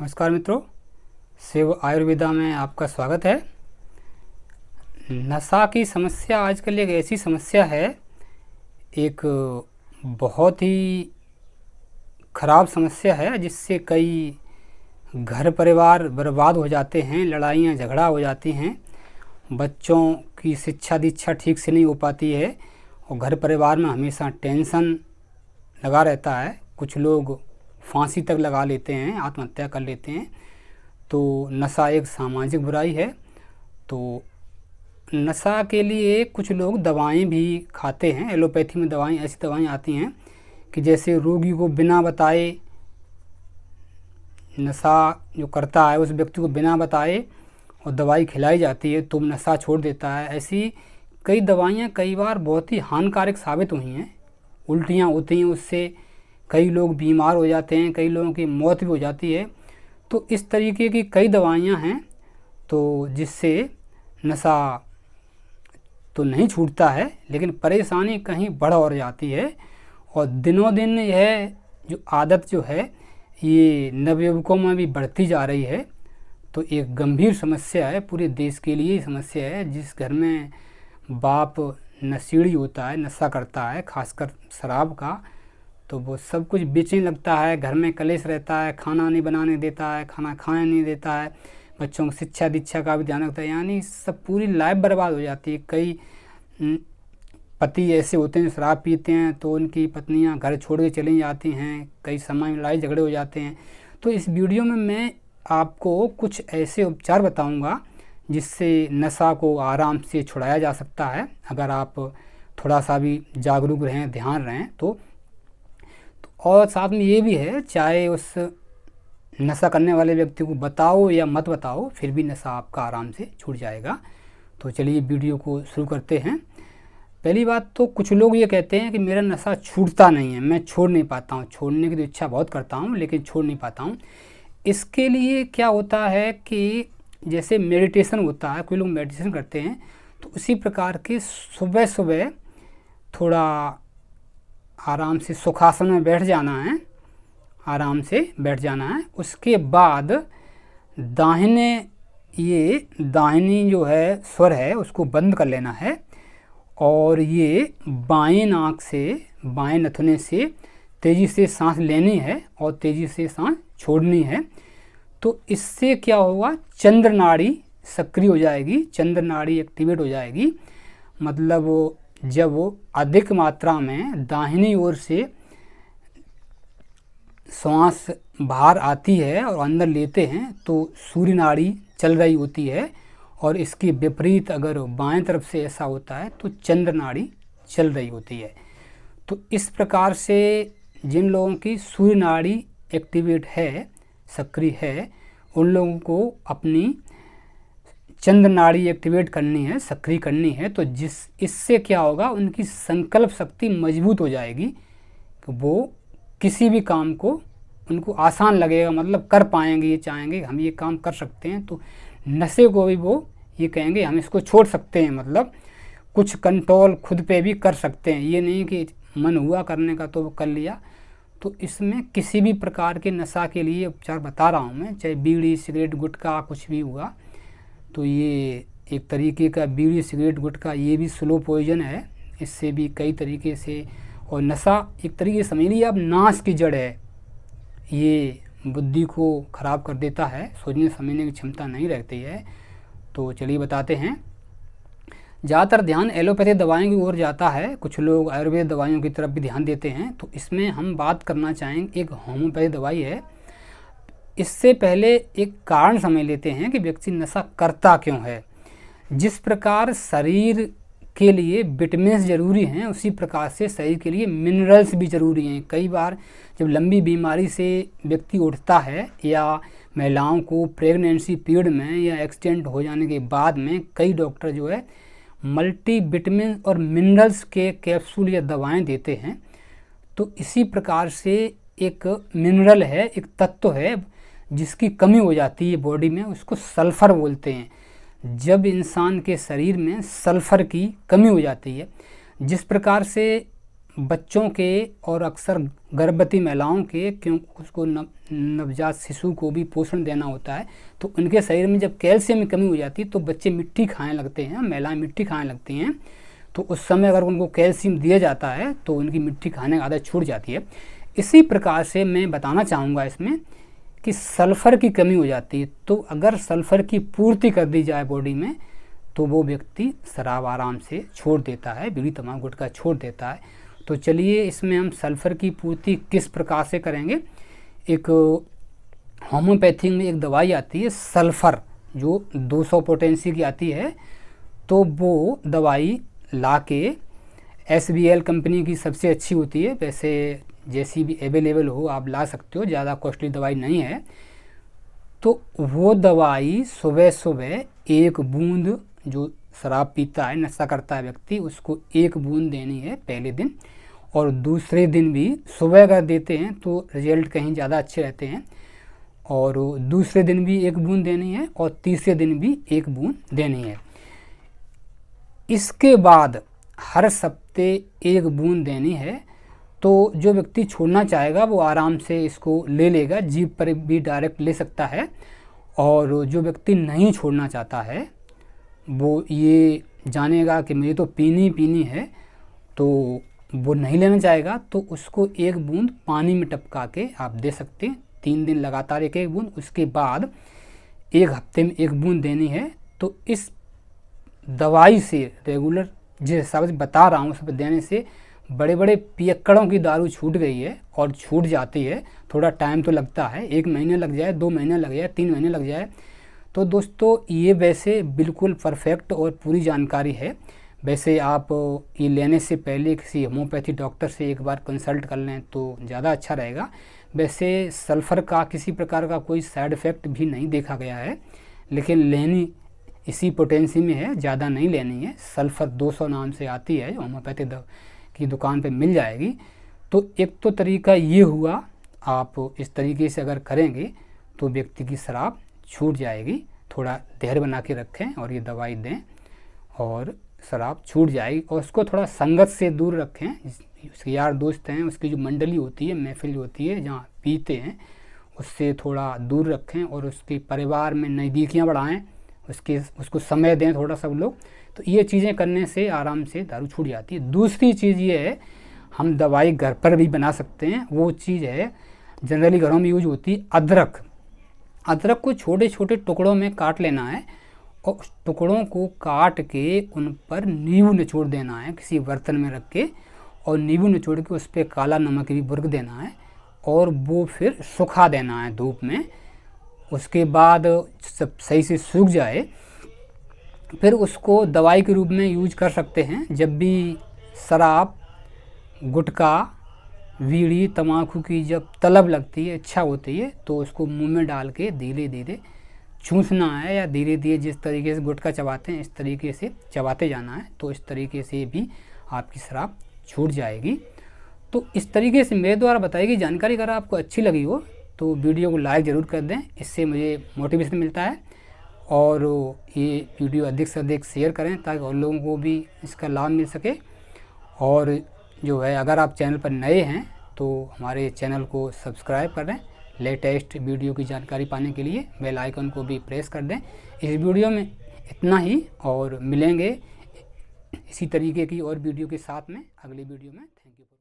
नमस्कार मित्रों शिव आयुर्वेदा में आपका स्वागत है नशा की समस्या आजकल एक ऐसी समस्या है एक बहुत ही खराब समस्या है जिससे कई घर परिवार बर्बाद हो जाते हैं लड़ाइयाँ झगड़ा हो जाती हैं बच्चों की शिक्षा दीक्षा ठीक से नहीं हो पाती है और घर परिवार में हमेशा टेंशन लगा रहता है कुछ लोग फांसी तक लगा लेते हैं आत्महत्या कर लेते हैं तो नशा एक सामाजिक बुराई है तो नशा के लिए कुछ लोग दवाएं भी खाते हैं एलोपैथी में दवाएं ऐसी दवाएं आती हैं कि जैसे रोगी को बिना बताए नशा जो करता है उस व्यक्ति को बिना बताए और दवाई खिलाई जाती है तो नशा छोड़ देता है ऐसी कई दवाइयाँ कई बार बहुत ही हानिकारक साबित हुई हैं उल्टियाँ होती हैं उससे कई लोग बीमार हो जाते हैं कई लोगों की मौत भी हो जाती है तो इस तरीके की कई दवाइयाँ हैं तो जिससे नशा तो नहीं छूटता है लेकिन परेशानी कहीं बढ़ और जाती है और दिनों दिन यह जो आदत जो है ये नवयुवकों में भी बढ़ती जा रही है तो एक गंभीर समस्या है पूरे देश के लिए समस्या है जिस घर में बाप नशीड़ी होता है नशा करता है खासकर शराब का तो वो सब कुछ बेचने लगता है घर में कलेश रहता है खाना नहीं बनाने देता है खाना खाने नहीं देता है बच्चों को शिक्षा दीक्षा का भी ध्यान रखता है यानी सब पूरी लाइफ बर्बाद हो जाती है कई हम्म, पति ऐसे होते हैं शराब पीते हैं तो उनकी पत्नियां घर छोड़ के चली जाती हैं कई समय में लड़ाई झगड़े हो जाते हैं तो इस वीडियो में मैं आपको कुछ ऐसे उपचार बताऊंगा जिससे नशा को आराम से छुड़ाया जा सकता है अगर आप थोड़ा सा भी जागरूक रहें ध्यान रहें तो और साथ में ये भी है चाहे उस नशा करने वाले व्यक्ति को बताओ या मत बताओ फिर भी नशा आपका आराम से छूट जाएगा तो चलिए वीडियो को शुरू करते हैं पहली बात तो कुछ लोग ये कहते हैं कि मेरा नशा छूटता नहीं है मैं छोड़ नहीं पाता हूँ छोड़ने की तो इच्छा बहुत करता हूँ लेकिन छोड़ नहीं पाता हूँ इसके लिए क्या होता है कि जैसे मेडिटेशन होता है कोई लोग मेडिटेशन करते हैं तो उसी प्रकार के सुबह सुबह थोड़ा आराम से सुखासन में बैठ जाना है आराम से बैठ जाना है उसके बाद दाहिने ये दाहिनी जो है स्वर है उसको बंद कर लेना है और ये बाएं नाक से बाएं नथुने से तेज़ी से सांस लेनी है और तेज़ी से सांस छोड़नी है तो इससे क्या होगा चंद्र नाड़ी सक्रिय हो जाएगी चंद्र नाड़ी एक्टिवेट हो जाएगी मतलब जब वो अधिक मात्रा में दाहिनी ओर से श्वास बाहर आती है और अंदर लेते हैं तो सूर्य नाड़ी चल रही होती है और इसके विपरीत अगर बाएं तरफ से ऐसा होता है तो चंद्र नाड़ी चल रही होती है तो इस प्रकार से जिन लोगों की सूर्य नाड़ी एक्टिवेट है सक्रिय है उन लोगों को अपनी चंद नाड़ी एक्टिवेट करनी है सक्रिय करनी है तो जिस इससे क्या होगा उनकी संकल्प शक्ति मजबूत हो जाएगी कि वो किसी भी काम को उनको आसान लगेगा मतलब कर पाएंगे ये चाहेंगे हम ये काम कर सकते हैं तो नशे को भी वो ये कहेंगे हम इसको छोड़ सकते हैं मतलब कुछ कंट्रोल खुद पे भी कर सकते हैं ये नहीं कि मन हुआ करने का तो वो कर लिया तो इसमें किसी भी प्रकार के नशा के लिए उपचार बता रहा हूँ मैं चाहे बीड़ी सिगरेट गुटखा कुछ भी हुआ तो ये एक तरीके का बीड़ी सिगरेट गुटखा ये भी स्लो पॉइजन है इससे भी कई तरीके से और नशा एक तरीके से समझ लीजिए अब नाश की जड़ है ये बुद्धि को ख़राब कर देता है सोचने समझने की क्षमता नहीं रहती है तो चलिए बताते हैं ज़्यादातर ध्यान एलोपैथी दवाइयों की ओर जाता है कुछ लोग आयुर्वेद दवाइयों की तरफ भी ध्यान देते हैं तो इसमें हम बात करना चाहेंगे एक होम्योपैथी दवाई है इससे पहले एक कारण समझ लेते हैं कि व्यक्ति नशा करता क्यों है जिस प्रकार शरीर के लिए विटामिन ज़रूरी हैं उसी प्रकार से शरीर के लिए मिनरल्स भी ज़रूरी हैं कई बार जब लंबी बीमारी से व्यक्ति उठता है या महिलाओं को प्रेगनेंसी पीरियड में या एक्सीडेंट हो जाने के बाद में कई डॉक्टर जो है मल्टी विटमिन और मिनरल्स के कैप्सूल या दवाएं देते हैं तो इसी प्रकार से एक मिनरल है एक तत्व है जिसकी कमी हो जाती है बॉडी में उसको सल्फ़र बोलते हैं जब इंसान के शरीर में सल्फ़र की कमी हो जाती है जिस प्रकार से बच्चों के और अक्सर गर्भवती महिलाओं के क्यों उसको नव नवजात शिशु को भी पोषण देना होता है तो उनके शरीर में जब कैल्शियम की कमी हो जाती है तो बच्चे मिट्टी खाने लगते हैं महिलाएं मिट्टी खाने लगती हैं तो उस समय अगर उनको कैल्शियम दिया जाता है तो उनकी मिट्टी खाने की आदत छूट जाती है इसी प्रकार से मैं बताना चाहूँगा इसमें कि सल्फ़र की कमी हो जाती है तो अगर सल्फ़र की पूर्ति कर दी जाए बॉडी में तो वो व्यक्ति शराब आराम से छोड़ देता है बीड़ी तमाम गुटका छोड़ देता है तो चलिए इसमें हम सल्फ़र की पूर्ति किस प्रकार से करेंगे एक होम्योपैथी में एक दवाई आती है सल्फ़र जो 200 सौ पोटेंसी की आती है तो वो दवाई ला के एस कंपनी की सबसे अच्छी होती है वैसे जैसी भी अवेलेबल हो आप ला सकते हो ज़्यादा कॉस्टली दवाई नहीं है तो वो दवाई सुबह सुबह एक बूंद जो शराब पीता है नशा करता है व्यक्ति उसको एक बूंद देनी है पहले दिन और दूसरे दिन भी सुबह अगर देते हैं तो रिजल्ट कहीं ज़्यादा अच्छे रहते हैं और दूसरे दिन भी एक बूंद देनी है और तीसरे दिन भी एक बूंद देनी है इसके बाद हर सप्ते एक बूंद देनी है तो जो व्यक्ति छोड़ना चाहेगा वो आराम से इसको ले लेगा जीप पर भी डायरेक्ट ले सकता है और जो व्यक्ति नहीं छोड़ना चाहता है वो ये जानेगा कि मुझे तो पीनी पीनी है तो वो नहीं लेना चाहेगा तो उसको एक बूंद पानी में टपका के आप दे सकते हैं तीन दिन लगातार एक एक बूंद उसके बाद एक हफ्ते में एक बूंद देनी है तो इस दवाई से रेगुलर जिस हिसाब से बता रहा हूँ उस पर देने से बड़े बड़े पियक्कड़ों की दारू छूट गई है और छूट जाती है थोड़ा टाइम तो लगता है एक महीने लग जाए दो महीने लग जाए तीन महीने लग जाए तो दोस्तों ये वैसे बिल्कुल परफेक्ट और पूरी जानकारी है वैसे आप ये लेने से पहले किसी होम्योपैथी डॉक्टर से एक बार कंसल्ट कर लें तो ज़्यादा अच्छा रहेगा वैसे सल्फ़र का किसी प्रकार का कोई साइड इफ़ेक्ट भी नहीं देखा गया है लेकिन लेनी इसी पोटेंसी में है ज़्यादा नहीं लेनी है सल्फ़र 200 नाम से आती है होम्योपैथी की दुकान पे मिल जाएगी तो एक तो तरीका ये हुआ आप इस तरीके से अगर करेंगे तो व्यक्ति की शराब छूट जाएगी थोड़ा धैर्य बना के रखें और ये दवाई दें और शराब छूट जाएगी और उसको थोड़ा संगत से दूर रखें उसके यार दोस्त हैं उसकी जो मंडली होती है महफिल होती है जहाँ पीते हैं उससे थोड़ा दूर रखें और उसके परिवार में नज़दीकियाँ बढ़ाएँ उसके उसको समय दें थोड़ा सब लोग तो ये चीज़ें करने से आराम से दारू छूट जाती है दूसरी चीज़ ये है हम दवाई घर पर भी बना सकते हैं वो चीज़ है जनरली घरों में यूज होती है अदरक अदरक को छोटे छोटे टुकड़ों में काट लेना है और टुकड़ों को काट के उन पर नींबू निचोड़ देना है किसी बर्तन में रख के और नींबू निचोड़ के उस पर काला नमक भी बुरक देना है और वो फिर सुखा देना है धूप में उसके बाद सब सही से सूख जाए फिर उसको दवाई के रूप में यूज कर सकते हैं जब भी शराब गुटखा वीड़ी तमाकू की जब तलब लगती है अच्छा होती है तो उसको मुंह में डाल के धीरे धीरे चूसना है या धीरे धीरे जिस तरीके से गुटखा चबाते हैं इस तरीके से चबाते जाना है तो इस तरीके से भी आपकी शराब छूट जाएगी तो इस तरीके से मेरे द्वारा बताई गई जानकारी अगर आपको अच्छी लगी हो तो वीडियो को लाइक ज़रूर कर दें इससे मुझे मोटिवेशन मिलता है और ये वीडियो अधिक से अधिक शेयर करें ताकि और लोगों को भी इसका लाभ मिल सके और जो है अगर आप चैनल पर नए हैं तो हमारे चैनल को सब्सक्राइब कर दें लेटेस्ट वीडियो की जानकारी पाने के लिए बेल आइकन को भी प्रेस कर दें इस वीडियो में इतना ही और मिलेंगे इसी तरीके की और वीडियो के साथ में अगली वीडियो में थैंक यू